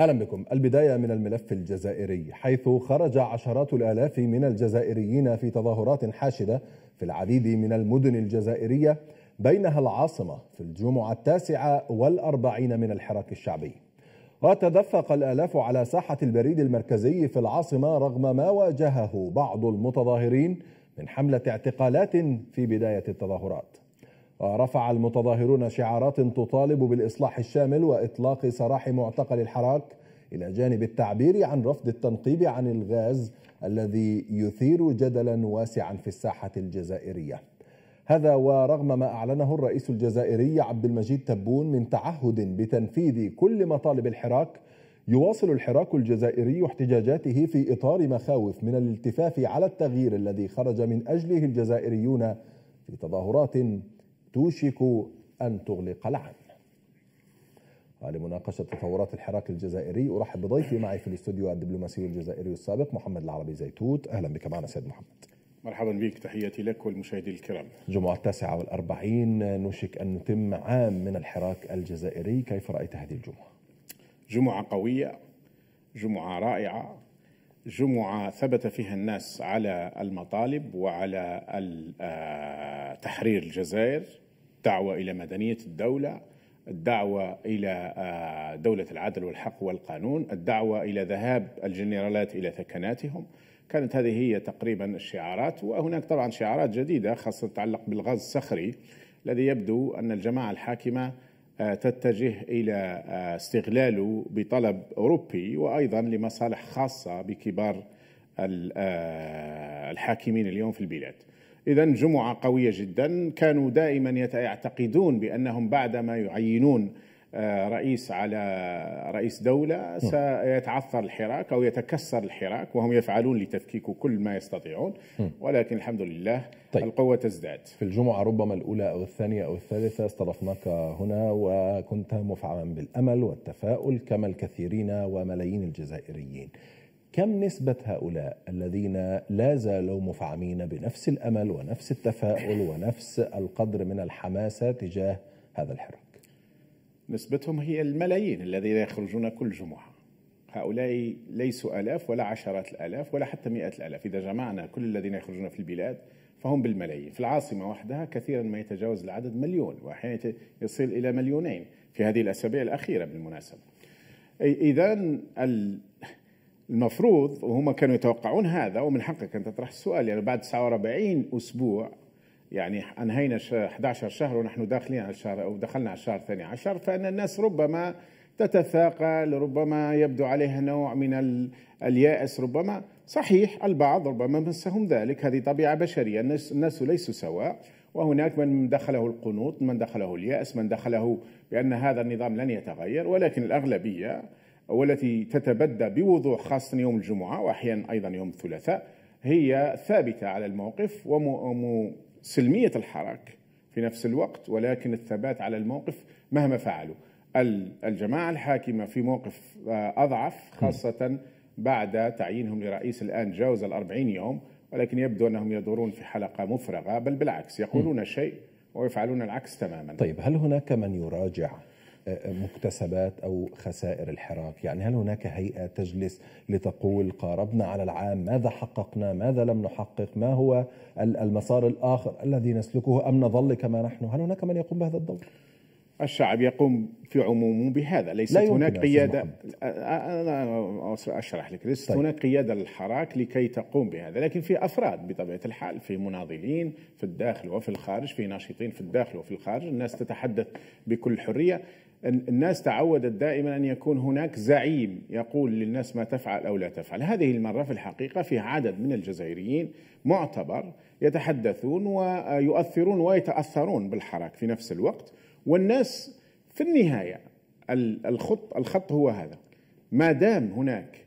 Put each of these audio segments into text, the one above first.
أهلا بكم البداية من الملف الجزائري حيث خرج عشرات الآلاف من الجزائريين في تظاهرات حاشدة في العديد من المدن الجزائرية بينها العاصمة في الجمعة التاسعة والأربعين من الحراك الشعبي وتدفق الآلاف على ساحة البريد المركزي في العاصمة رغم ما واجهه بعض المتظاهرين من حملة اعتقالات في بداية التظاهرات ورفع المتظاهرون شعارات تطالب بالإصلاح الشامل وإطلاق سراح معتقل الحراك إلى جانب التعبير عن رفض التنقيب عن الغاز الذي يثير جدلا واسعا في الساحة الجزائرية هذا ورغم ما أعلنه الرئيس الجزائري عبد المجيد تبون من تعهد بتنفيذ كل مطالب الحراك يواصل الحراك الجزائري احتجاجاته في إطار مخاوف من الالتفاف على التغيير الذي خرج من أجله الجزائريون في تظاهرات توشك أن تغلق العين لمناقشة تطورات الحراك الجزائري أرحب بضيفي معي في الاستوديو الدبلوماسي الجزائري السابق محمد العربي زيتوت أهلا بك معنا سيد محمد مرحبا بك تحياتي لك والمشاهدين الكرام جمعة التاسعة والأربعين نوشك أن نتم عام من الحراك الجزائري كيف رأيت هذه الجمعة؟ جمعة قوية جمعة رائعة جمعة ثبت فيها الناس على المطالب وعلى آه، تحرير الجزائر الدعوة إلى مدنية الدولة الدعوة إلى آه، دولة العدل والحق والقانون الدعوة إلى ذهاب الجنرالات إلى ثكناتهم كانت هذه هي تقريبا الشعارات وهناك طبعا شعارات جديدة خاصة تتعلق بالغاز الصخري الذي يبدو أن الجماعة الحاكمة آه، تتجه إلى آه، استغلاله بطلب أوروبي وأيضا لمصالح خاصة بكبار الحاكمين اليوم في البلاد إذا جمعة قوية جدا كانوا دائما يعتقدون بأنهم بعدما يعينون آه، رئيس على رئيس دولة نعم. سيتعثر الحراك أو يتكسر الحراك وهم يفعلون لتفكيك كل ما يستطيعون نعم. ولكن الحمد لله طيب. القوة تزداد في الجمعة ربما الأولى أو الثانية أو الثالثة استضفناك هنا وكنت مفعما بالأمل والتفاؤل كما الكثيرين وملايين الجزائريين كم نسبة هؤلاء الذين لا زالوا مفعمين بنفس الأمل ونفس التفاؤل ونفس القدر من الحماسة تجاه هذا الحراك نسبتهم هي الملايين الذين يخرجون كل جمعة هؤلاء ليسوا آلاف ولا عشرات الآلاف ولا حتى مئات الآلاف إذا جمعنا كل الذين يخرجون في البلاد فهم بالملايين في العاصمة وحدها كثيرا ما يتجاوز العدد مليون وأحيانا يصل إلى مليونين في هذه الأسابيع الأخيرة بالمناسبة إذا المفروض وهم كانوا يتوقعون هذا ومن حقك ان تطرح السؤال يعني بعد 49 اسبوع يعني انهينا 11 شهر ونحن داخلين على الشهر او دخلنا على الشهر الثاني عشر فان الناس ربما تتثاقل ربما يبدو عليها نوع من اليأس ربما صحيح البعض ربما مسهم ذلك هذه طبيعة بشرية الناس, الناس ليسوا سواء وهناك من دخله القنوط من دخله اليأس من دخله بأن هذا النظام لن يتغير ولكن الأغلبية والتي تتبدى بوضوح خاصة يوم الجمعة وأحيانا أيضا يوم الثلاثاء هي ثابتة على الموقف وسلمية الحراك في نفس الوقت ولكن الثبات على الموقف مهما فعلوا الجماعة الحاكمة في موقف آه، أضعف خاصة بعد تعيينهم لرئيس الآن جاوز الأربعين يوم ولكن يبدو أنهم يدورون في حلقة مفرغة بل بالعكس يقولون شيء ويفعلون العكس تماما طيب هل هناك من يراجع مكتسبات او خسائر الحراك، يعني هل هناك هيئه تجلس لتقول قاربنا على العام، ماذا حققنا، ماذا لم نحقق، ما هو المسار الاخر الذي نسلكه ام نظل كما نحن؟ هل هناك من يقوم بهذا الدور؟ الشعب يقوم في عمومه بهذا ليست لا هناك قيادة أنا أشرح لك ليست طيب. هناك قيادة للحراك لكي تقوم بهذا لكن في أفراد بطبيعة الحال في مناضلين في الداخل وفي الخارج في ناشطين في الداخل وفي الخارج الناس تتحدث بكل حرية الناس تعودت دائما ان يكون هناك زعيم يقول للناس ما تفعل او لا تفعل، هذه المره في الحقيقه في عدد من الجزائريين معتبر يتحدثون ويؤثرون ويتاثرون بالحراك في نفس الوقت، والناس في النهايه الخط الخط هو هذا ما دام هناك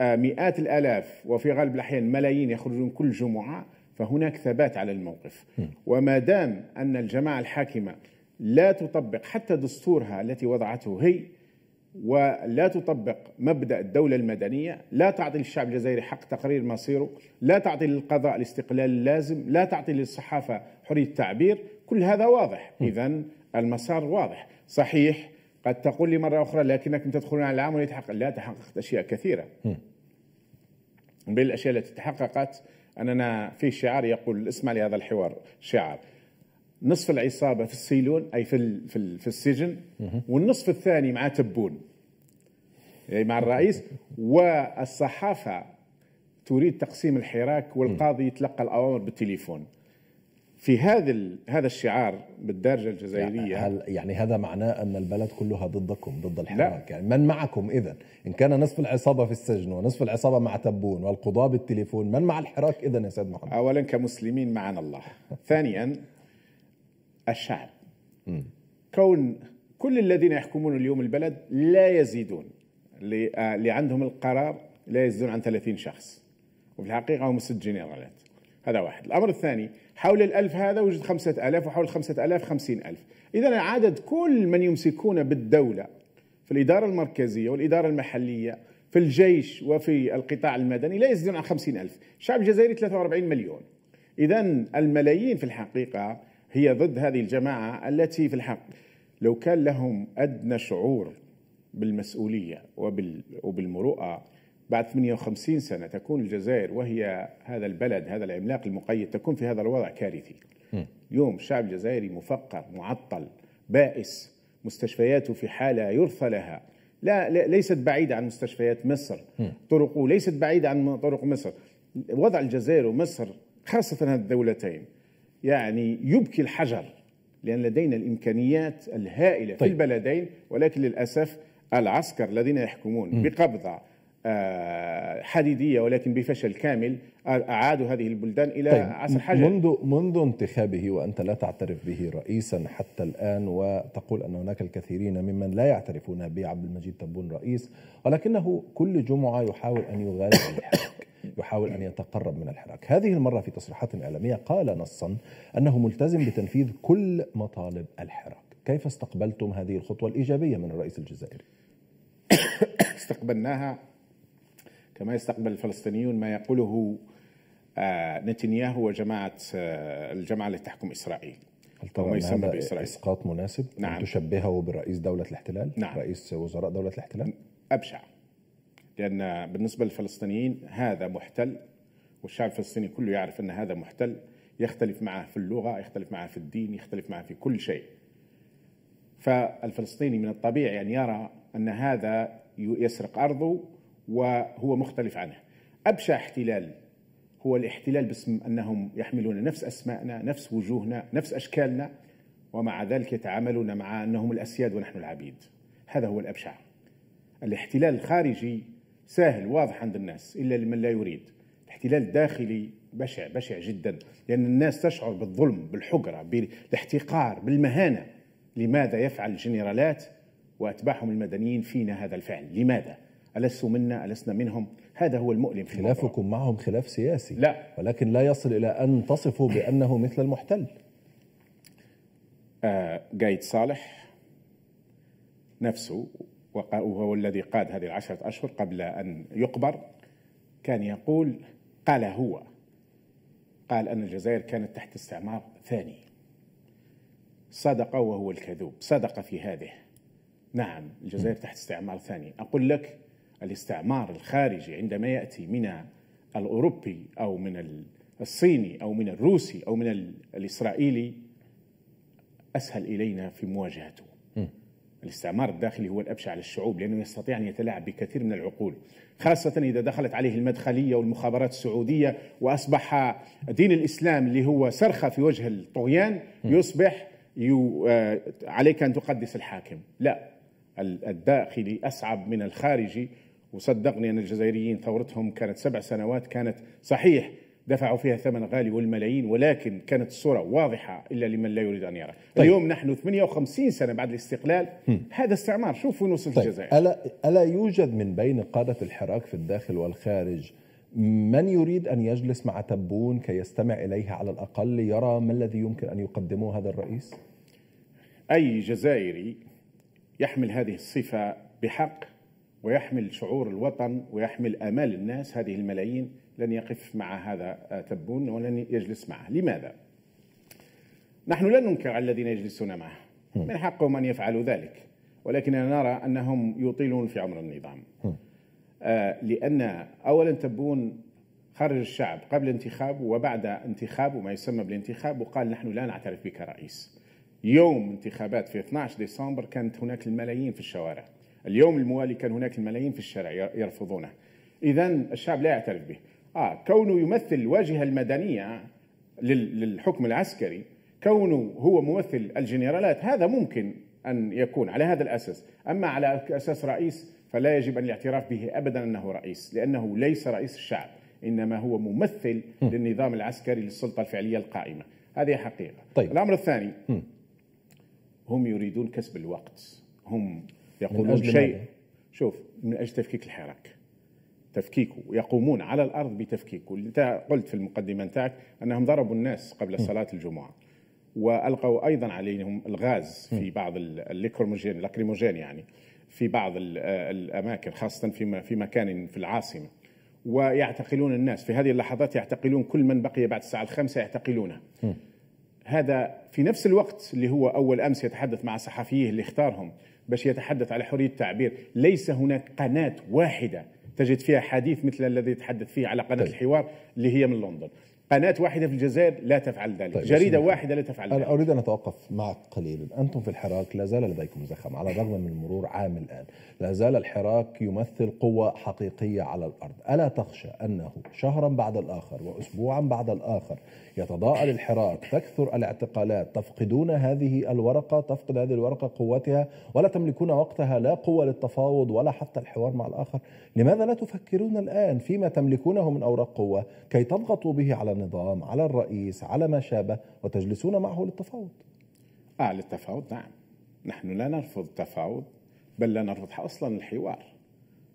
مئات الالاف وفي غالب الاحيان ملايين يخرجون كل جمعه فهناك ثبات على الموقف وما دام ان الجماعه الحاكمه لا تطبق حتى دستورها التي وضعته هي ولا تطبق مبدا الدوله المدنيه، لا تعطي للشعب الجزائري حق تقرير مصيره، لا تعطي للقضاء الاستقلال اللازم، لا تعطي للصحافه حريه التعبير، كل هذا واضح، اذا المسار واضح، صحيح قد تقول لي مره اخرى لكنكم تدخلون على العام ويتحقق لا تحققت اشياء كثيره. من بين الاشياء التي تحققت اننا في شعار يقول اسمع لهذا الحوار، شعار نصف العصابه في السيلون اي في في, في السجن والنصف الثاني مع تبون يعني مع الرئيس والصحافه تريد تقسيم الحراك والقاضي يتلقى الاوامر بالتليفون في هذا هذا الشعار بالدارجه الجزائريه يعني هل يعني هذا معناه ان البلد كلها ضدكم ضد الحراك يعني من معكم اذا ان كان نصف العصابه في السجن ونصف العصابه مع تبون والقضاه بالتليفون من مع الحراك اذا يا سيد محمد اولا كمسلمين معنا الله ثانيا الشعب كون كل الذين يحكمون اليوم البلد لا يزيدون آه، اللي عندهم القرار لا يزيدون عن 30 شخص وفي الحقيقة هم ست جنرالات هذا واحد الأمر الثاني حول الألف هذا وجد خمسة ألاف وحول خمسة ألاف خمسين ألف إذا عدد كل من يمسكون بالدولة في الإدارة المركزية والإدارة المحلية في الجيش وفي القطاع المدني لا يزيدون عن خمسين ألف الشعب الجزائري 43 مليون إذا الملايين في الحقيقة هي ضد هذه الجماعة التي في الحق لو كان لهم أدنى شعور بالمسؤولية وبالمروءة بعد 58 سنة تكون الجزائر وهي هذا البلد هذا العملاق المقيد تكون في هذا الوضع كارثي اليوم الشعب الجزائري مفقر معطل بائس مستشفياته في حالة يرثى لها لا ليست بعيدة عن مستشفيات مصر طرقه ليست بعيدة عن طرق مصر وضع الجزائر ومصر خاصة الدولتين يعني يبكي الحجر لأن لدينا الإمكانيات الهائلة في طيب. البلدين ولكن للأسف العسكر الذين يحكمون بقبضة آه، حديدية ولكن بفشل كامل أعادوا هذه البلدان إلى طيب عصر حجر منذ, منذ انتخابه وأنت لا تعترف به رئيسا حتى الآن وتقول أن هناك الكثيرين ممن لا يعترفون بعبد المجيد تبون رئيس ولكنه كل جمعة يحاول أن يغادر يحاول أن يتقرب من الحراك هذه المرة في تصريحات إعلامية قال نصا أنه ملتزم بتنفيذ كل مطالب الحراك كيف استقبلتم هذه الخطوة الإيجابية من الرئيس الجزائري؟ استقبلناها كما يستقبل الفلسطينيون ما يقوله آه، نتنياهو وجماعة آه، الجماعة التي تحكم إسرائيل هل ترى ما يسمى بإسرائيل إسقاط مناسب؟ نعم تشبهه برئيس دولة الاحتلال؟ نعم رئيس وزراء دولة الاحتلال؟ أبشع لأن بالنسبة للفلسطينيين هذا محتل والشعب الفلسطيني كله يعرف أن هذا محتل يختلف معه في اللغة يختلف معه في الدين يختلف معه في كل شيء فالفلسطيني من الطبيعي أن يرى أن هذا يسرق أرضه وهو مختلف عنه أبشع احتلال هو الاحتلال باسم أنهم يحملون نفس أسماءنا نفس وجوهنا نفس أشكالنا ومع ذلك يتعاملون مع أنهم الأسياد ونحن العبيد هذا هو الأبشع الاحتلال الخارجي سهل واضح عند الناس الا لمن لا يريد الاحتلال الداخلي بشع بشع جدا لان الناس تشعر بالظلم بالحقره بالاحتقار بالمهانه لماذا يفعل الجنرالات واتباعهم المدنيين فينا هذا الفعل لماذا ألست منا ألسنا منهم هذا هو المؤلم في خلافكم الموضوع. معهم خلاف سياسي لا ولكن لا يصل إلى أن تصفوا بأنه مثل المحتل آه قايد صالح نفسه وهو الذي قاد هذه العشرة أشهر قبل أن يقبر كان يقول قال هو قال أن الجزائر كانت تحت استعمار ثاني صدق وهو الكذوب صدق في هذه نعم الجزائر تحت استعمار ثاني أقول لك الاستعمار الخارجي عندما يأتي من الأوروبي أو من الصيني أو من الروسي أو من الإسرائيلي أسهل إلينا في مواجهته الاستعمار الداخلي هو الأبشع للشعوب لأنه يستطيع أن يتلاعب بكثير من العقول خاصة إذا دخلت عليه المدخلية والمخابرات السعودية وأصبح دين الإسلام اللي هو صرخة في وجه الطغيان يصبح يو آه، عليك أن تقدس الحاكم لا الداخلي أصعب من الخارجي وصدقني أن الجزائريين ثورتهم كانت سبع سنوات كانت صحيح دفعوا فيها ثمن غالي والملايين ولكن كانت الصورة واضحة إلا لمن لا يريد أن يرى طيب. اليوم نحن 58 سنة بعد الاستقلال م. هذا استعمار شوف وين وصلت طيب. الجزائر ألا, ألا يوجد من بين قادة الحراك في الداخل والخارج من يريد أن يجلس مع تبون كي يستمع إليه على الأقل ليرى ما الذي يمكن أن يقدمه هذا الرئيس؟ أي جزائري يحمل هذه الصفة بحق ويحمل شعور الوطن ويحمل آمال الناس هذه الملايين لن يقف مع هذا تبون ولن يجلس معه لماذا؟ نحن لا ننكر على الذين يجلسون معه من حقهم أن يفعلوا ذلك ولكننا نرى أنهم يطيلون في عمر النظام آه، لأن أولا تبون خرج الشعب قبل انتخابه وبعد انتخابه ما يسمى بالانتخاب وقال نحن لا نعترف بك رئيس يوم انتخابات في 12 ديسمبر كانت هناك الملايين في الشوارع اليوم الموالي كان هناك الملايين في الشارع يرفضونه إذا الشعب لا يعترف به آه كونه يمثل الواجهة المدنية للحكم العسكري كونه هو ممثل الجنرالات هذا ممكن أن يكون على هذا الأساس أما على أساس رئيس فلا يجب أن الاعتراف به أبدا أنه رئيس لأنه ليس رئيس الشعب إنما هو ممثل للنظام العسكري للسلطة الفعلية القائمة هذه حقيقة طيب. الأمر الثاني هم يريدون كسب الوقت هم يقولون شيء شوف من أجل تفكيك الحراك تفكيكه يقومون على الأرض بتفكيكه أنت قلت في المقدمة نتاعك أنهم ضربوا الناس قبل صلاة الجمعة وألقوا أيضا عليهم الغاز في بعض الليكروموجين لاكريموجين يعني في بعض الأماكن خاصة في في مكان في العاصمة ويعتقلون الناس في هذه اللحظات يعتقلون كل من بقي بعد الساعة الخامسة يعتقلونه هذا في نفس الوقت اللي هو أول أمس يتحدث مع صحفيه اللي اختارهم باش يتحدث على حرية التعبير ليس هناك قناة واحدة تجد فيها حديث مثل الذي تحدث فيه على قناه طيب. الحوار اللي هي من لندن قناة واحدة في الجزائر لا تفعل ذلك طيب جريدة واحدة لا تفعل أنا ذلك أريد أن أتوقف معك قليلا أنتم في الحراك لا زال لديكم زخم على الرغم من مرور عام الآن لا زال الحراك يمثل قوة حقيقية على الأرض ألا تخشى أنه شهرا بعد الآخر وأسبوعا بعد الآخر يتضاءل الحراك تكثر الاعتقالات تفقدون هذه الورقة تفقد هذه الورقة قوتها ولا تملكون وقتها لا قوة للتفاوض ولا حتى الحوار مع الآخر لماذا لا تفكرون الآن فيما تملكونه من أوراق قوة كي تضغطوا به على النظام على الرئيس على ما شابه وتجلسون معه للتفاوض آه للتفاوض نعم نحن لا نرفض التفاوض بل لا نرفض أصلا الحوار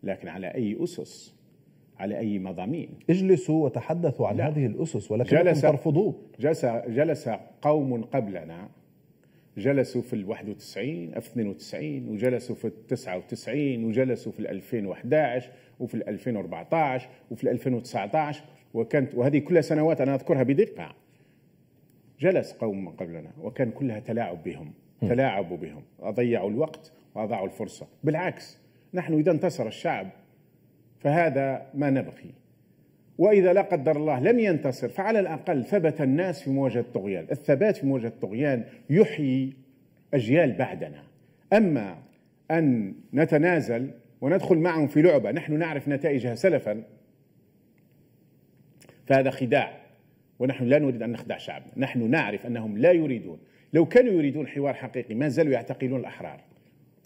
لكن على أي أسس على أي مضامين اجلسوا وتحدثوا عن لا. هذه الأسس ولكن جلس ترفضوه جلس, جلس قوم قبلنا جلسوا في ال 91 في 92 وجلسوا في ال 99 وجلسوا في ال 2011 وفي ال 2014 وفي ال 2019 وكانت وهذه كلها سنوات أنا أذكرها بدقة جلس قوم قبلنا وكان كلها تلاعب بهم تلاعبوا بهم أضيعوا الوقت وأضاعوا الفرصة بالعكس نحن إذا انتصر الشعب فهذا ما نبغي وإذا لا قدر الله لم ينتصر فعلى الأقل ثبت الناس في مواجهة الطغيان الثبات في مواجهة الطغيان يحيي أجيال بعدنا أما أن نتنازل وندخل معهم في لعبة نحن نعرف نتائجها سلفا فهذا خداع ونحن لا نريد أن نخدع شعبنا نحن نعرف أنهم لا يريدون لو كانوا يريدون حوار حقيقي ما زالوا يعتقلون الأحرار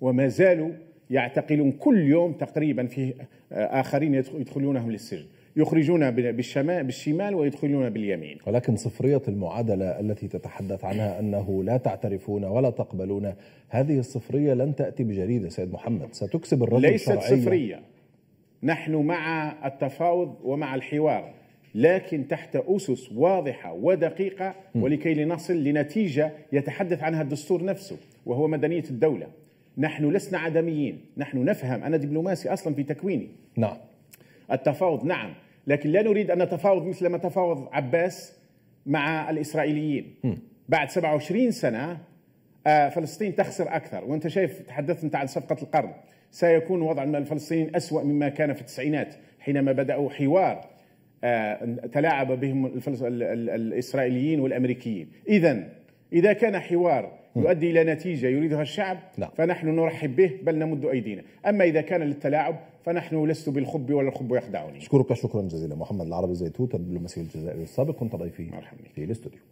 وما زالوا يعتقلون كل يوم تقريبا في آه، آخرين يدخلونهم للسجن يخرجون بالشمال بالشمال ويدخلون باليمين ولكن صفرية المعادلة التي تتحدث عنها أنه لا تعترفون ولا تقبلون هذه الصفرية لن تأتي بجريدة سيد محمد ستكسب الرجل ليست الشرعية. صفرية نحن مع التفاوض ومع الحوار لكن تحت أسس واضحة ودقيقة ولكي لنصل لنتيجة يتحدث عنها الدستور نفسه وهو مدنية الدولة نحن لسنا عدميين نحن نفهم أنا دبلوماسي أصلا في تكويني نعم التفاوض نعم لكن لا نريد أن نتفاوض مثل ما تفاوض عباس مع الإسرائيليين م. بعد 27 سنة آه، فلسطين تخسر أكثر وأنت شايف تحدثت أنت عن صفقة القرن سيكون وضع الفلسطينيين أسوأ مما كان في التسعينات حينما بدأوا حوار آه، تلاعب بهم الإسرائيليين والأمريكيين إذا إذا كان حوار يؤدي إلى نتيجة يريدها الشعب لا. نعم. فنحن نرحب به بل نمد أيدينا أما إذا كان للتلاعب فنحن لست بالخب ولا الخب يخدعني أشكرك شكرا جزيلا محمد العربي زيتوت الدبلوماسي الجزائري السابق كنت ضيفي في الاستوديو